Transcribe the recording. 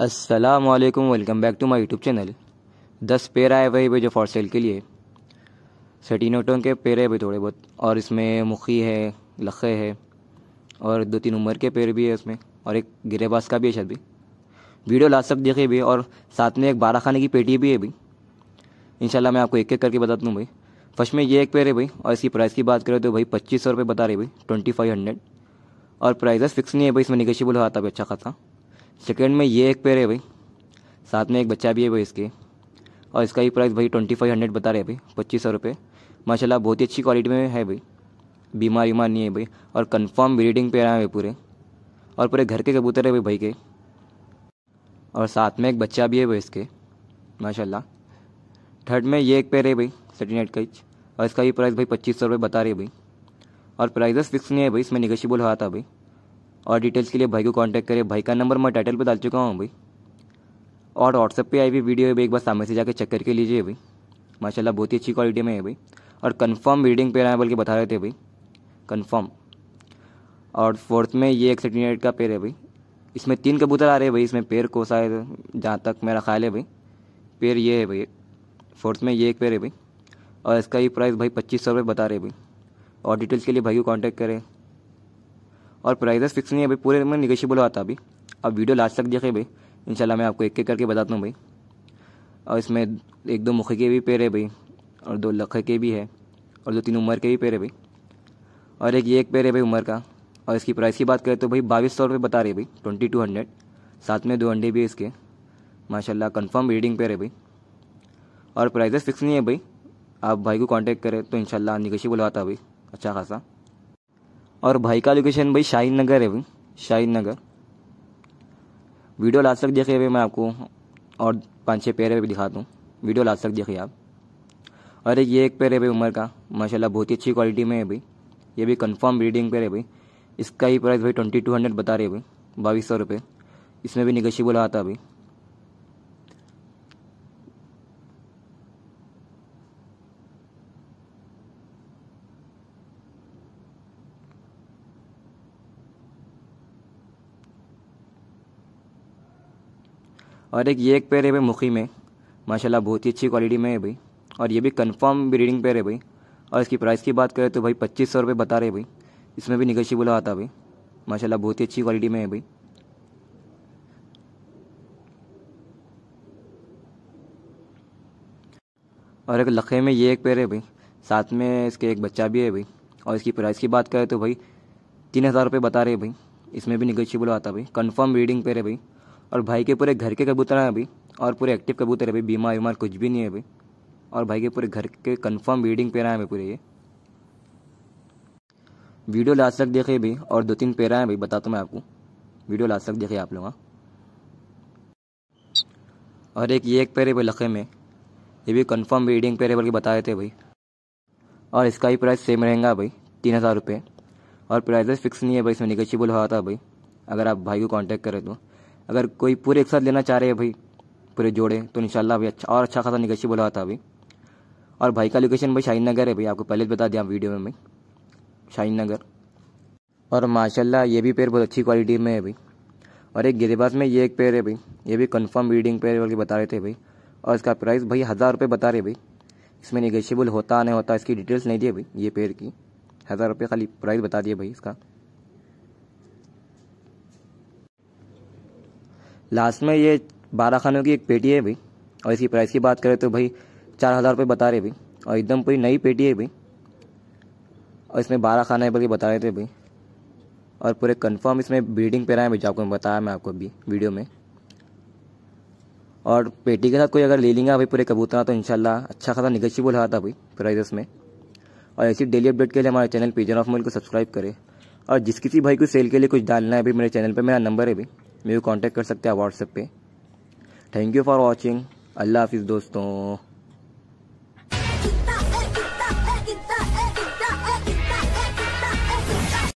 अस्सलाम वालेकुम welcome back to my YouTube channel दस पेड़ आए हुए भाई जो फॉर सेल के लिए नोटों के पेड़ है भाई थोड़े बहुत और इसमें मुखी है लखे है और दो तीन उम्र के पेड़ भी है उसमें और एक गिरेबास का भी है शायद भी वीडियो लास्ट तक देखे भी और साथ में एक बारह खाने की पेटी भी है भाई इनशाला मैं आपको एक एक करके बता दूँ भाई फर्स्ट में ये एक पेड़ है भाई और इसकी प्राइस की बात करें तो भाई पच्चीस सौ रुपये बता रहे भाई ट्वेंटी फाइव हंड्रेड और प्राइजेस फिक्स नहीं है भाई इसमें निगेशिबल हो आता है अच्छा खासा सेकेंड में ये एक पेयर है भाई साथ में एक बच्चा भी है भाई इसके और इसका ही प्राइस भाई ट्वेंटी फाइव हंड्रेड बता रहे हैं भाई पच्चीस सौ रुपये माशाला बहुत ही अच्छी क्वालिटी में है भाई बीमार वीमार नहीं है भाई और कन्फर्म ब्रीडिंग पेयर आए हुए पूरे और पूरे घर के कबूतर है भाई भाई के और साथ में एक बच्चा भी है भाई इसके माशाला थर्ड में ये एक पेयर है भाई सेटेनाइट का और इसका भी प्राइस भाई पच्चीस सौ रुपये बता रहे भाई और प्राइजेस फिक्स नहीं है भाई इसमें निगोशियबल हुआ था भाई और डिटेल्स के लिए भाई को कांटेक्ट करें भाई का नंबर मैं टाइटल पे डाल चुका हूँ भाई और व्हाट्सएप पे आई भी वीडियो एक बार सामने से जाकर चेक करके लीजिए भाई माशाल्लाह बहुत ही अच्छी क्वालिटी में है भाई और कंफर्म रीडिंग पेयर है के बता रहे थे भाई कंफर्म और फोर्थ में ये एक सेटिनेट का पेड़ है भाई इसमें तीन कबूतर आ रहे हैं भाई इसमें पेड़ को शायद जहाँ तक मेरा ख्याल है भाई पेड़ ये है भाई फोर्थ में ये एक पेड़ है भाई और इसका ही प्राइस भाई पच्चीस सौ रुपये बता रहे भाई और डिटेल्स के लिए भाई को कॉन्टैक्ट करें और प्राइजेस फिक्स तो नहीं है अभी पूरे में निगेशिबल हुआ था अभी आप वीडियो लास्ट तक देखें भाई इनशाला मैं आपको एक एक करके बताता हूँ भाई और इसमें एक दो मुखी के भी पेड़ है भाई और दो लखे के भी है और दो तीन उम्र के भी पेड़ है भाई और एक ये एक पेड़ है भाई उम्र का और इसकी प्राइस की बात करें तो भाई बाईस सौ रुपये बता रहे भाई ट्वेंटी टू हंड्रेड साथ में दो अंडे भी है इसके माशाल्लाह कंफर्म रीडिंग पे है भाई और प्राइजेस फिक्स तो नहीं है भाई आप भाई को कांटेक्ट करें तो इन शाला बुलवाता भाई अच्छा खासा और भाई का लोकेशन भाई शाहीन नगर है भाई शाहीन नगर वीडियो लास्ट तक देखिए भाई मैं आपको और पाँच छः पेड़ भी दिखाता हूँ वीडियो लास्ट तक देखिए आप और ये एक पेड़ है भाई उमर का माशाल्लाह बहुत ही अच्छी क्वालिटी में है भाई ये भी कंफर्म ब्रीडिंग पेड़ है भाई इसका ही प्राइस भाई ट्वेंटी टू हंड्रेड बता रहे भाई बाईस सौ रुपये इसमें भी निगोशियबल आता भाई और एक ये एक पेयर है भाई मुखी में माशाला बहुत ही अच्छी क्वालिटी में है भाई और ये भी कन्फर्म ब्रीडिंग पेयर है भाई और इसकी प्राइस की बात करें तो भाई पच्चीस सौ रुपये बता रहे भाई इसमें भी बुला आता भाई माशाला बहुत ही अच्छी क्वालिटी में है भाई और एक लखे में ये एक पेड़ है भाई साथ में इसके एक बच्चा भी है भाई और इसकी प्राइस की बात करें तो भाई तीन हज़ार रुपये बता रहे भाई इसमें भी बुला आता भाई कन्फर्म ब्रीडिंग पेड़ है भाई और भाई के पूरे घर के कबूतर हैं अभी और पूरे एक्टिव कबूतर है अभी बीमार वीमार कुछ भी नहीं है अभी और भाई के पूरे घर के कंफर्म ब्रीडिंग पेरा है अभी पूरे ये वीडियो लास्ट तक देखे अभी और दो तीन पेरा है भाई बताता तो मैं आपको वीडियो लास्ट तक देखे आप लोग हाँ। और एक ये एक पेरे भाई लखे में ये भी कंफर्म ब्रीडिंग पेरे बल्कि बताए थे भाई और इसका भी प्राइस सेम रहेगा भाई तीन हज़ार रुपये और प्राइजेस फिक्स नहीं है भाई इसमें निगोशियबल हो रहा था भाई अगर आप भाई को कांटेक्ट करें तो अगर कोई पूरे एक साथ लेना चाह रहे हैं भाई पूरे जोड़े तो इनशाला अभी अच्छा और अच्छा खासा निगेशी बोला था अभी और भाई का लोकेशन भाई शाहीन नगर है भाई आपको पहले बता दिया वीडियो में भाई शाहीन नगर और माशाल्लाह ये भी पेड़ बहुत अच्छी क्वालिटी में है भाई और एक गिरेबाज में ये एक पेड़ है भाई ये भी कंफर्म रीडिंग पेड़ बल्कि बता रहे थे भाई और इसका प्राइस भाई हज़ार रुपये बता रहे भाई इसमें निगेशियबल होता नहीं होता इसकी डिटेल्स नहीं दिए भाई ये पेड़ की हज़ार रुपये खाली प्राइस बता दिए भाई इसका लास्ट में ये बारह खानों की एक पेटी है भाई और इसकी प्राइस की बात करें तो भाई चार हज़ार रुपये बता रहे भाई और एकदम पूरी नई पेटी है भाई और इसमें बारह खाना है बल्कि बता रहे थे भाई और पूरे कंफर्म इसमें ब्रीडिंग पे रहा है भाई जो आपको बताया मैं आपको अभी वीडियो में और पेटी के साथ कोई अगर ले लेंगे भाई पूरे कबूतर तो इनशाला अच्छा खासा निगेशिबल रहा था भाई प्राइजेस में और ऐसी डेली अपडेट के लिए हमारे चैनल पिजन ऑफ मोल को सब्सक्राइब करें और जिस किसी भाई को सेल के लिए कुछ डालना है अभी मेरे चैनल पर मेरा नंबर है भाई मेरे को कर सकते हैं व्हाट्सएप पे थैंक यू फॉर वॉचिंग अल्लाह हाफिज़ दोस्तों